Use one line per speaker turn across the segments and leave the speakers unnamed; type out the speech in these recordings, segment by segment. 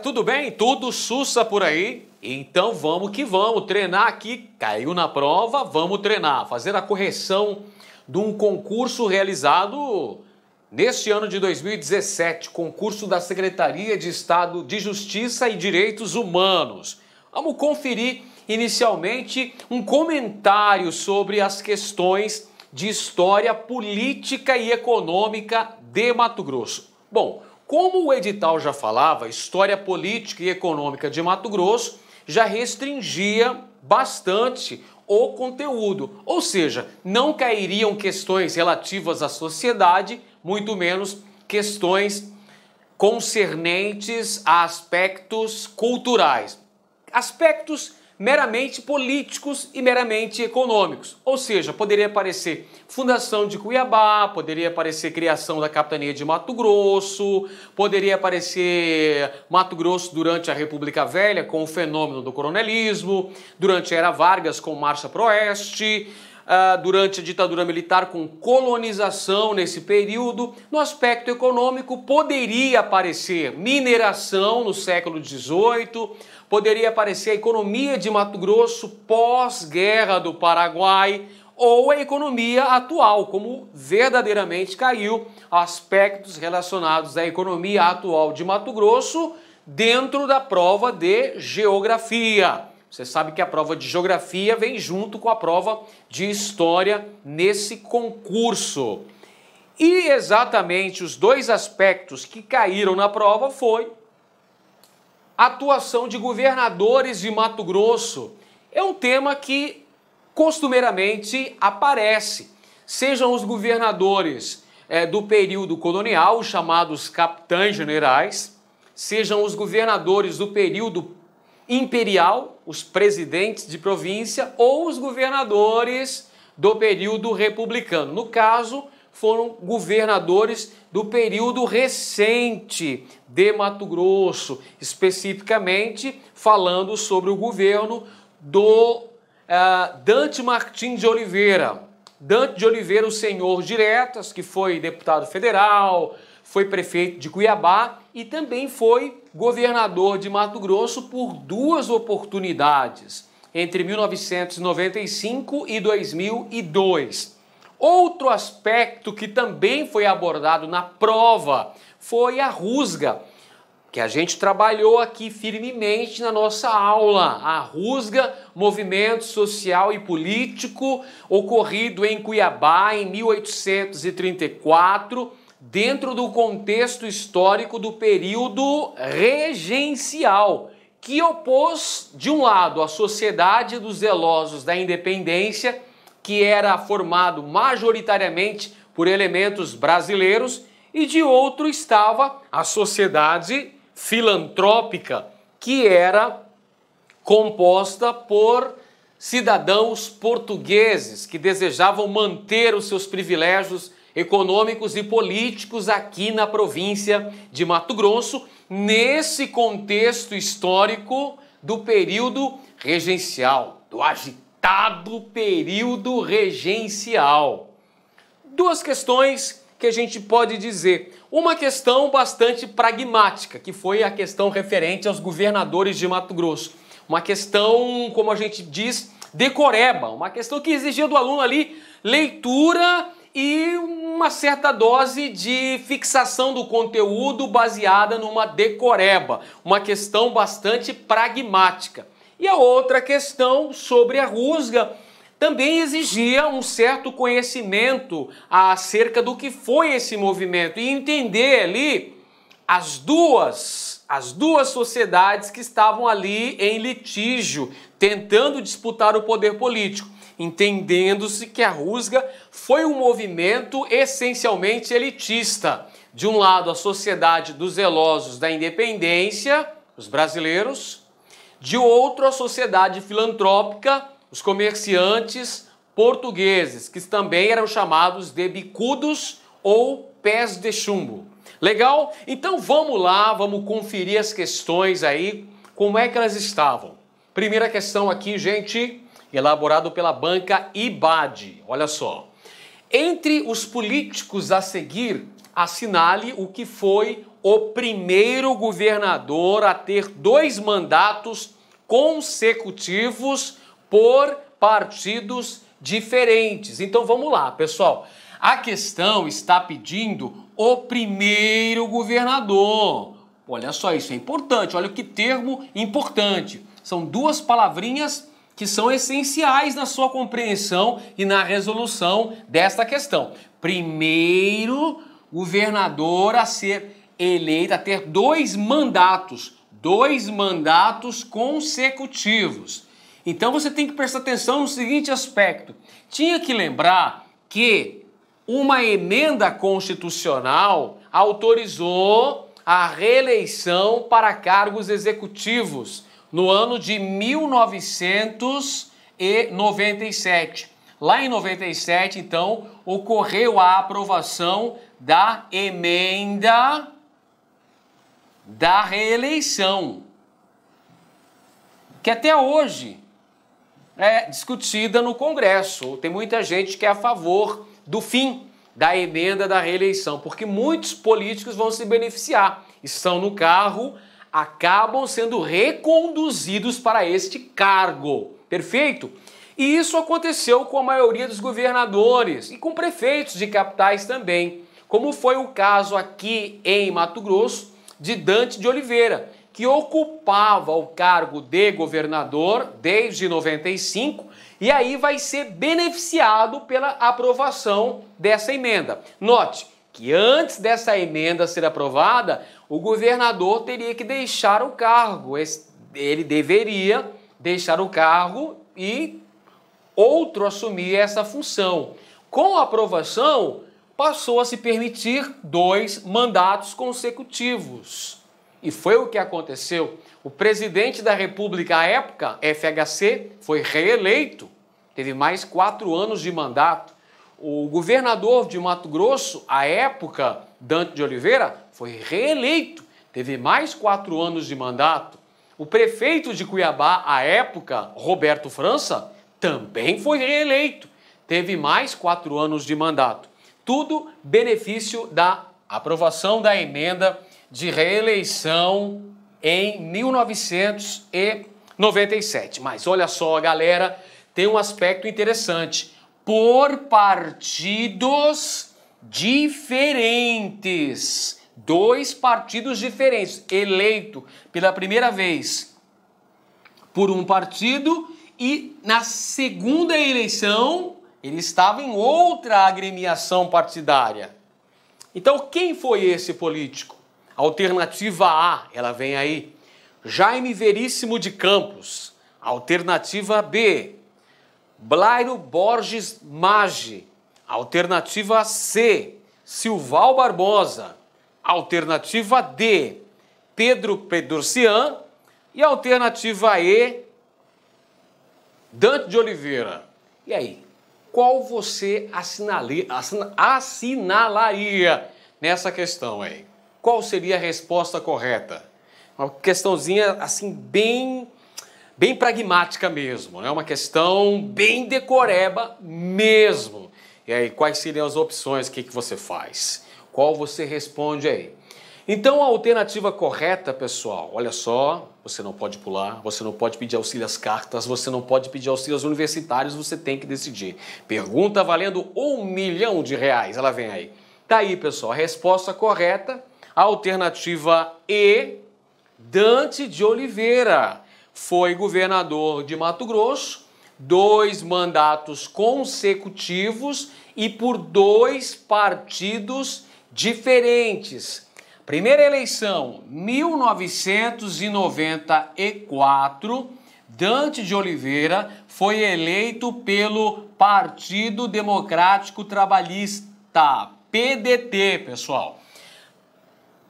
tudo bem? Tudo sussa por aí? Então vamos que vamos, treinar aqui. Caiu na prova, vamos treinar. Fazer a correção de um concurso realizado neste ano de 2017, concurso da Secretaria de Estado de Justiça e Direitos Humanos. Vamos conferir inicialmente um comentário sobre as questões de história política e econômica de Mato Grosso. Bom, como o edital já falava, história política e econômica de Mato Grosso já restringia bastante o conteúdo, ou seja, não cairiam questões relativas à sociedade, muito menos questões concernentes a aspectos culturais. Aspectos meramente políticos e meramente econômicos. Ou seja, poderia aparecer fundação de Cuiabá, poderia aparecer criação da capitania de Mato Grosso, poderia aparecer Mato Grosso durante a República Velha com o fenômeno do coronelismo, durante a era Vargas com marcha para o oeste. Ah, durante a ditadura militar com colonização nesse período. No aspecto econômico, poderia aparecer mineração no século XVIII, poderia aparecer a economia de Mato Grosso pós-guerra do Paraguai ou a economia atual, como verdadeiramente caiu aspectos relacionados à economia atual de Mato Grosso dentro da prova de geografia. Você sabe que a prova de geografia vem junto com a prova de história nesse concurso. E exatamente os dois aspectos que caíram na prova foi a atuação de governadores de Mato Grosso. É um tema que costumeiramente aparece, sejam os governadores é, do período colonial, chamados capitães generais, sejam os governadores do período imperial, os presidentes de província, ou os governadores do período republicano. No caso, foram governadores do período recente de Mato Grosso, especificamente falando sobre o governo do uh, Dante Martins de Oliveira. Dante de Oliveira, o senhor diretas, que foi deputado federal, foi prefeito de Cuiabá e também foi governador de Mato Grosso por duas oportunidades, entre 1995 e 2002. Outro aspecto que também foi abordado na prova foi a rusga, que a gente trabalhou aqui firmemente na nossa aula. A rusga, movimento social e político, ocorrido em Cuiabá em 1834 dentro do contexto histórico do período regencial, que opôs, de um lado, a Sociedade dos Zelosos da Independência, que era formado majoritariamente por elementos brasileiros, e de outro estava a Sociedade Filantrópica, que era composta por cidadãos portugueses que desejavam manter os seus privilégios econômicos e políticos aqui na província de Mato Grosso, nesse contexto histórico do período regencial, do agitado período regencial. Duas questões que a gente pode dizer. Uma questão bastante pragmática, que foi a questão referente aos governadores de Mato Grosso. Uma questão, como a gente diz, decoreba, uma questão que exigia do aluno ali leitura e uma certa dose de fixação do conteúdo baseada numa decoreba, uma questão bastante pragmática. E a outra questão sobre a rusga também exigia um certo conhecimento acerca do que foi esse movimento e entender ali as duas, as duas sociedades que estavam ali em litígio, tentando disputar o poder político entendendo-se que a rusga foi um movimento essencialmente elitista. De um lado, a sociedade dos zelosos da independência, os brasileiros, de outro, a sociedade filantrópica, os comerciantes portugueses, que também eram chamados de bicudos ou pés de chumbo. Legal? Então vamos lá, vamos conferir as questões aí, como é que elas estavam. Primeira questão aqui, gente, elaborado pela banca IBAD. Olha só. Entre os políticos a seguir, assinale o que foi o primeiro governador a ter dois mandatos consecutivos por partidos diferentes. Então vamos lá, pessoal. A questão está pedindo o primeiro governador. Olha só, isso é importante. Olha que termo importante. São duas palavrinhas que são essenciais na sua compreensão e na resolução desta questão. Primeiro, governador a ser eleito, a ter dois mandatos, dois mandatos consecutivos. Então você tem que prestar atenção no seguinte aspecto: tinha que lembrar que uma emenda constitucional autorizou a reeleição para cargos executivos no ano de 1997. Lá em 97, então, ocorreu a aprovação da emenda da reeleição, que até hoje é discutida no Congresso. Tem muita gente que é a favor do fim da emenda da reeleição, porque muitos políticos vão se beneficiar. Estão no carro acabam sendo reconduzidos para este cargo. Perfeito? E isso aconteceu com a maioria dos governadores e com prefeitos de capitais também, como foi o caso aqui em Mato Grosso de Dante de Oliveira, que ocupava o cargo de governador desde 95 e aí vai ser beneficiado pela aprovação dessa emenda. Note que antes dessa emenda ser aprovada, o governador teria que deixar o cargo. Ele deveria deixar o cargo e outro assumir essa função. Com a aprovação, passou a se permitir dois mandatos consecutivos. E foi o que aconteceu. O presidente da República à época, FHC, foi reeleito, teve mais quatro anos de mandato. O governador de Mato Grosso, à época, Dante de Oliveira, foi reeleito, teve mais quatro anos de mandato. O prefeito de Cuiabá, à época, Roberto França, também foi reeleito, teve mais quatro anos de mandato. Tudo benefício da aprovação da emenda de reeleição em 1997. Mas olha só, galera, tem um aspecto interessante. Por partidos diferentes. Dois partidos diferentes, eleito pela primeira vez por um partido e na segunda eleição ele estava em outra agremiação partidária. Então, quem foi esse político? Alternativa A, ela vem aí. Jaime Veríssimo de Campos. Alternativa B, Blairo Borges Maggi. Alternativa C, Silval Barbosa. Alternativa D, Pedro Pedurcian. E alternativa E, Dante de Oliveira. E aí, qual você assinalaria nessa questão aí? Qual seria a resposta correta? Uma questãozinha assim bem bem pragmática mesmo, né? Uma questão bem decoreba mesmo. E aí, quais seriam as opções? O que, que você faz? Qual você responde aí? Então a alternativa correta, pessoal, olha só, você não pode pular, você não pode pedir auxílio às cartas, você não pode pedir auxílio aos universitários, você tem que decidir. Pergunta valendo um milhão de reais, ela vem aí. Tá aí, pessoal, a resposta correta, alternativa E, Dante de Oliveira. Foi governador de Mato Grosso, dois mandatos consecutivos e por dois partidos diferentes. Primeira eleição, 1994, Dante de Oliveira foi eleito pelo Partido Democrático Trabalhista, PDT, pessoal.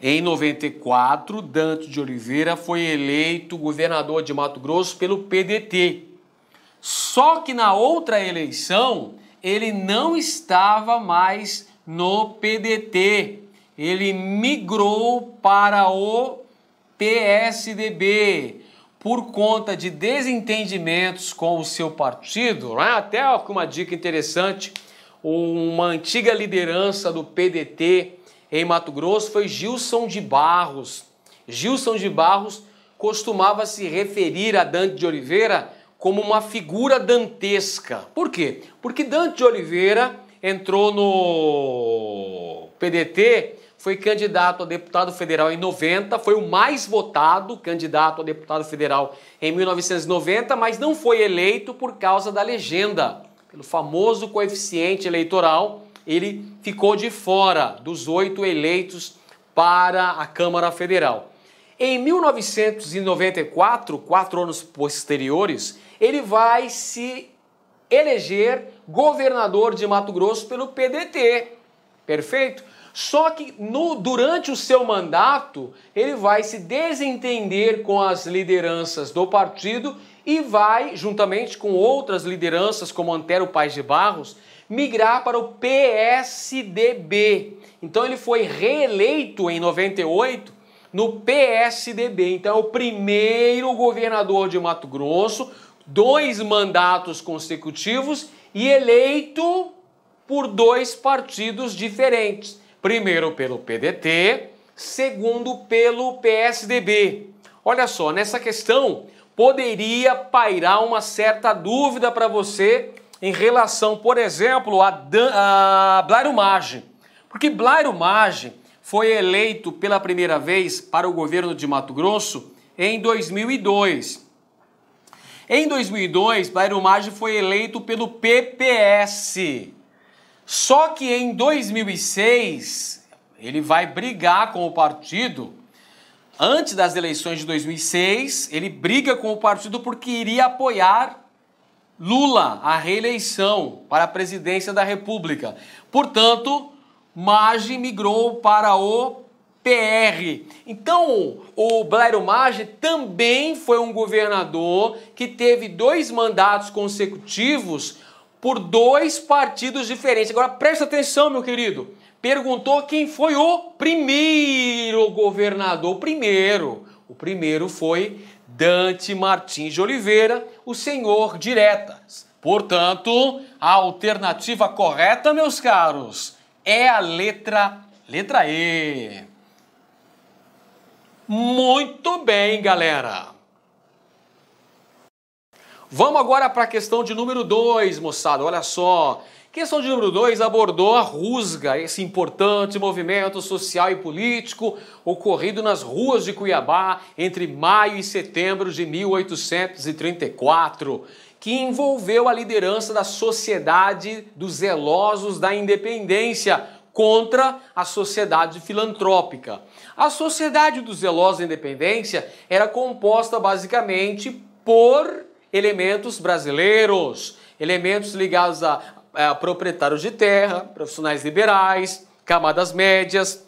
Em 94, Dante de Oliveira foi eleito governador de Mato Grosso pelo PDT. Só que na outra eleição, ele não estava mais no PDT. Ele migrou para o PSDB por conta de desentendimentos com o seu partido. Né? Até uma dica interessante: uma antiga liderança do PDT em Mato Grosso foi Gilson de Barros. Gilson de Barros costumava se referir a Dante de Oliveira como uma figura dantesca. Por quê? Porque Dante de Oliveira entrou no PDT, foi candidato a deputado federal em 90, foi o mais votado candidato a deputado federal em 1990, mas não foi eleito por causa da legenda. Pelo famoso coeficiente eleitoral, ele ficou de fora dos oito eleitos para a Câmara Federal. Em 1994, quatro anos posteriores, ele vai se eleger governador de Mato Grosso pelo PDT. Perfeito? Só que no, durante o seu mandato, ele vai se desentender com as lideranças do partido e vai, juntamente com outras lideranças, como Antero Paz de Barros, migrar para o PSDB. Então ele foi reeleito em 98 no PSDB. Então é o primeiro governador de Mato Grosso, dois mandatos consecutivos e eleito por dois partidos diferentes. Primeiro pelo PDT, segundo pelo PSDB. Olha só, nessa questão poderia pairar uma certa dúvida para você em relação, por exemplo, a, Dan, a Blairo Maggi. Porque Blairo Maggi foi eleito pela primeira vez para o governo de Mato Grosso em 2002. Em 2002, Bairro Maggi foi eleito pelo PPS. Só que em 2006, ele vai brigar com o partido. Antes das eleições de 2006, ele briga com o partido porque iria apoiar Lula a reeleição para a presidência da República. Portanto, Maggi migrou para o PR. Então, o Blair Maggi também foi um governador que teve dois mandatos consecutivos por dois partidos diferentes. Agora presta atenção, meu querido. Perguntou quem foi o primeiro governador. O primeiro. O primeiro foi Dante Martins de Oliveira, o senhor diretas. Portanto, a alternativa correta, meus caros, é a letra letra E. Muito bem, galera. Vamos agora para a questão de número 2, moçada. Olha só. Questão de número 2 abordou a rusga, esse importante movimento social e político ocorrido nas ruas de Cuiabá entre maio e setembro de 1834, que envolveu a liderança da Sociedade dos Zelosos da Independência contra a Sociedade Filantrópica. A Sociedade dos Zelosos da Independência era composta basicamente por elementos brasileiros, elementos ligados a, a proprietários de terra, profissionais liberais, camadas médias.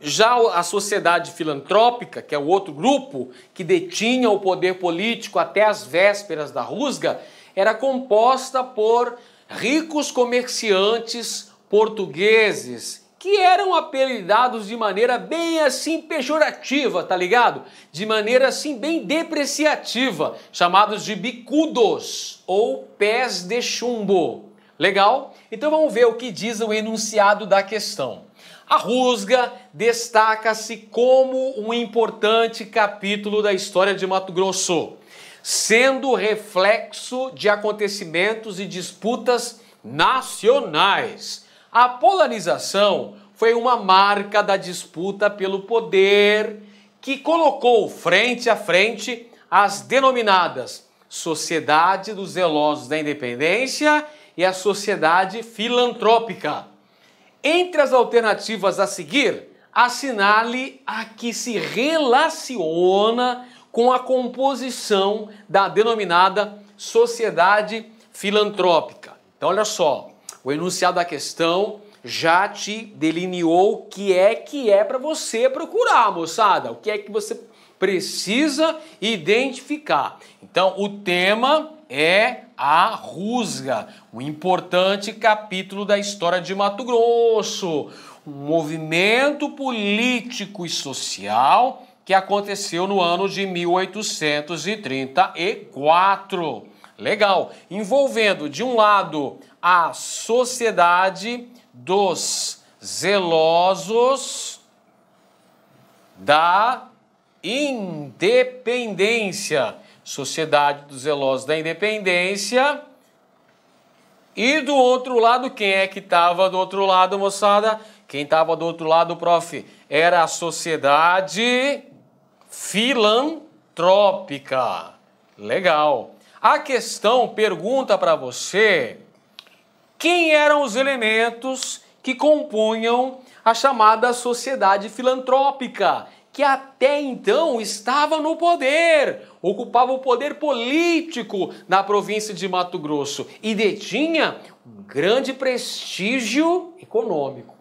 Já a sociedade filantrópica, que é o outro grupo que detinha o poder político até as vésperas da Rusga, era composta por ricos comerciantes portugueses que eram apelidados de maneira bem assim pejorativa, tá ligado? De maneira assim bem depreciativa, chamados de bicudos ou pés de chumbo. Legal? Então vamos ver o que diz o enunciado da questão. A Rusga destaca-se como um importante capítulo da história de Mato Grosso, sendo reflexo de acontecimentos e disputas nacionais a polarização foi uma marca da disputa pelo poder que colocou frente a frente as denominadas Sociedade dos Zelosos da Independência e a Sociedade Filantrópica. Entre as alternativas a seguir, assinale a que se relaciona com a composição da denominada Sociedade Filantrópica. Então, olha só. O enunciado da questão já te delineou o que é que é para você procurar, moçada. O que é que você precisa identificar. Então, o tema é a Rusga, um importante capítulo da história de Mato Grosso, um movimento político e social que aconteceu no ano de 1834. Legal, envolvendo de um lado a sociedade dos zelosos da independência. Sociedade dos zelosos da independência. E do outro lado, quem é que estava do outro lado, moçada? Quem estava do outro lado, prof? Era a sociedade filantrópica. Legal. A questão pergunta para você quem eram os elementos que compunham a chamada sociedade filantrópica, que até então estava no poder, ocupava o poder político na província de Mato Grosso e detinha um grande prestígio econômico.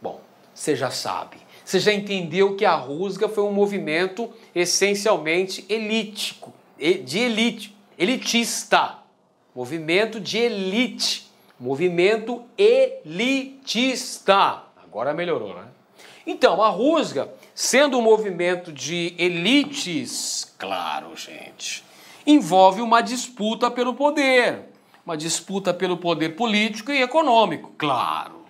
Bom, você já sabe, você já entendeu que a Rusga foi um movimento essencialmente elítico, de elite, elitista, movimento de elite movimento elitista. Agora melhorou, né? Então, a Rusga, sendo um movimento de elites, claro, gente, envolve uma disputa pelo poder, uma disputa pelo poder político e econômico, claro,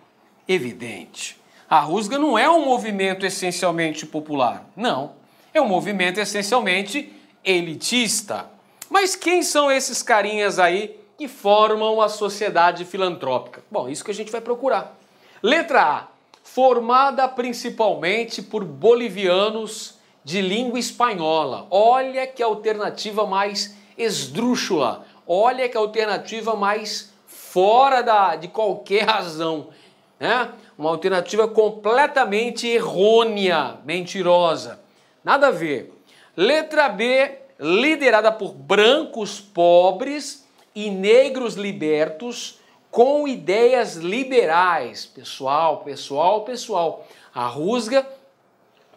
evidente. A Rusga não é um movimento essencialmente popular, não. É um movimento essencialmente elitista. Mas quem são esses carinhas aí que formam a sociedade filantrópica? Bom, isso que a gente vai procurar. Letra A, formada principalmente por bolivianos de língua espanhola. Olha que alternativa mais esdrúxula. Olha que alternativa mais fora da, de qualquer razão. Né? Uma alternativa completamente errônea, mentirosa. Nada a ver. Letra B, liderada por brancos pobres e negros libertos com ideias liberais. Pessoal, pessoal, pessoal. A Rusga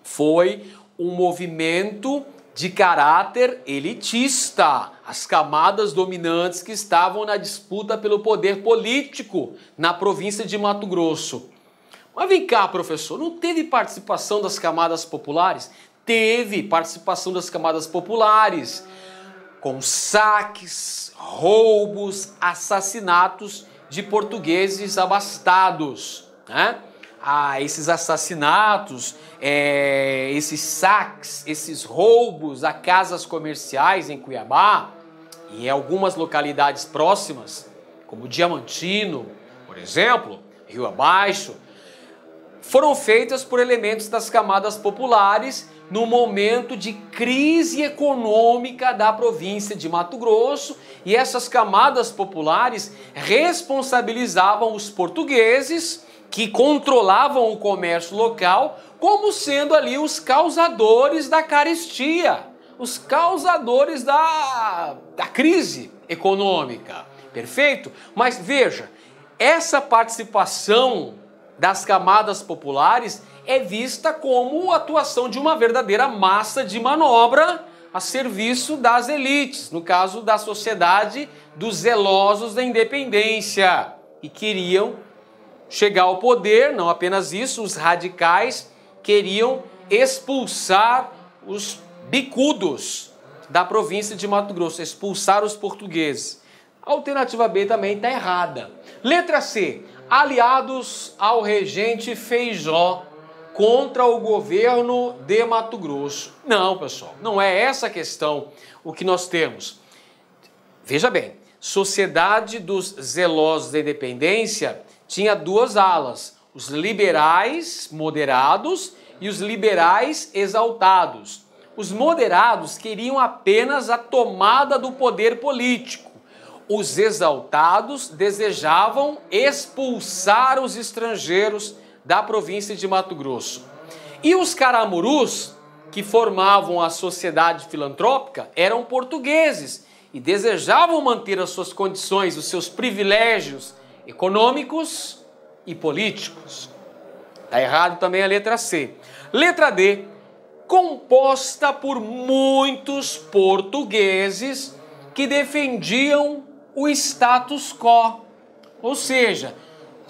foi um movimento de caráter elitista, as camadas dominantes que estavam na disputa pelo poder político na província de Mato Grosso. Mas vem cá, professor, não teve participação das camadas populares? Teve participação das camadas populares com saques, roubos, assassinatos de portugueses abastados. Né? Ah, esses assassinatos, é, esses saques, esses roubos a casas comerciais em Cuiabá e em algumas localidades próximas, como Diamantino, por exemplo, Rio Abaixo, foram feitas por elementos das camadas populares no momento de crise econômica da província de Mato Grosso e essas camadas populares responsabilizavam os portugueses que controlavam o comércio local como sendo ali os causadores da carestia, os causadores da, da crise econômica. Perfeito? Mas veja, essa participação das camadas populares é vista como a atuação de uma verdadeira massa de manobra a serviço das elites, no caso da sociedade dos zelosos da independência, e queriam chegar ao poder, não apenas isso, os radicais queriam expulsar os bicudos da província de Mato Grosso, expulsar os portugueses. alternativa B também está errada. Letra C. Aliados ao regente Feijó contra o governo de Mato Grosso. Não, pessoal, não é essa a questão o que nós temos. Veja bem, Sociedade dos Zelosos da Independência tinha duas alas, os liberais moderados e os liberais exaltados. Os moderados queriam apenas a tomada do poder político. Os exaltados desejavam expulsar os estrangeiros da província de Mato Grosso. E os caramurus, que formavam a sociedade filantrópica, eram portugueses e desejavam manter as suas condições, os seus privilégios econômicos e políticos. Está errado também a letra C. Letra D, composta por muitos portugueses que defendiam o status quo, ou seja,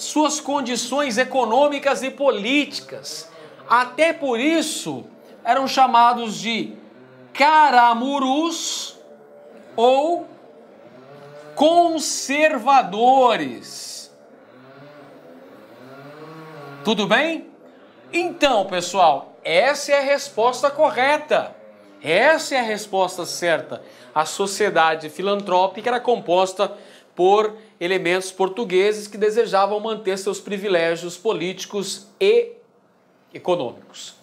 suas condições econômicas e políticas. Até por isso eram chamados de caramurus ou conservadores. Tudo bem? Então, pessoal, essa é a resposta correta. Essa é a resposta certa. A sociedade filantrópica era composta por elementos portugueses que desejavam manter seus privilégios políticos e econômicos.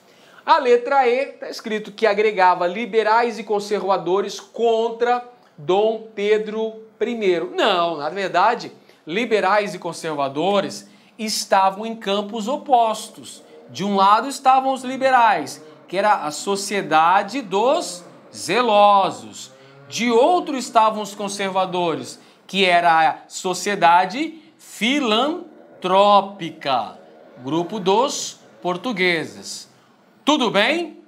A letra E está escrito que agregava liberais e conservadores contra Dom Pedro I. Não, na verdade, liberais e conservadores estavam em campos opostos. De um lado estavam os liberais, que era a sociedade dos zelosos. De outro estavam os conservadores, que era a Sociedade Filantrópica, grupo dos portugueses. Tudo bem?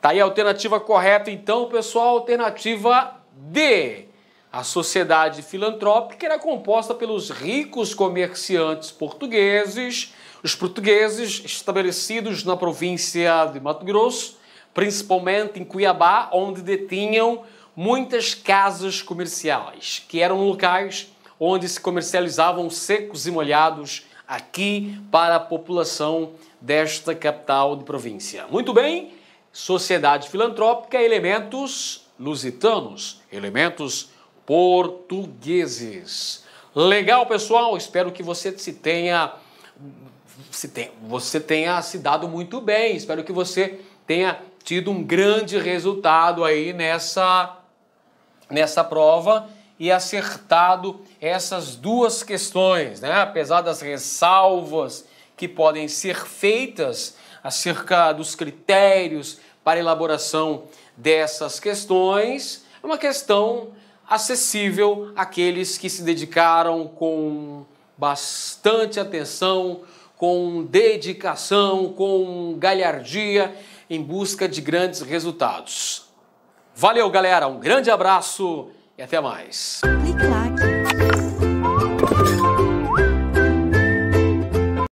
Tá aí a alternativa correta, então, pessoal, alternativa D. A sociedade filantrópica era composta pelos ricos comerciantes portugueses, os portugueses estabelecidos na província de Mato Grosso, principalmente em Cuiabá, onde detinham muitas casas comerciais, que eram locais onde se comercializavam secos e molhados aqui para a população desta capital de província. Muito bem, sociedade filantrópica, elementos lusitanos, elementos portugueses. Legal, pessoal, espero que você se tenha se tem, você tenha se dado muito bem. Espero que você tenha tido um grande resultado aí nessa nessa prova e acertado essas duas questões, né? apesar das ressalvas que podem ser feitas acerca dos critérios para elaboração dessas questões, é uma questão acessível àqueles que se dedicaram com bastante atenção, com dedicação, com galhardia em busca de grandes resultados. Valeu, galera. Um grande abraço e até mais. Clique lá.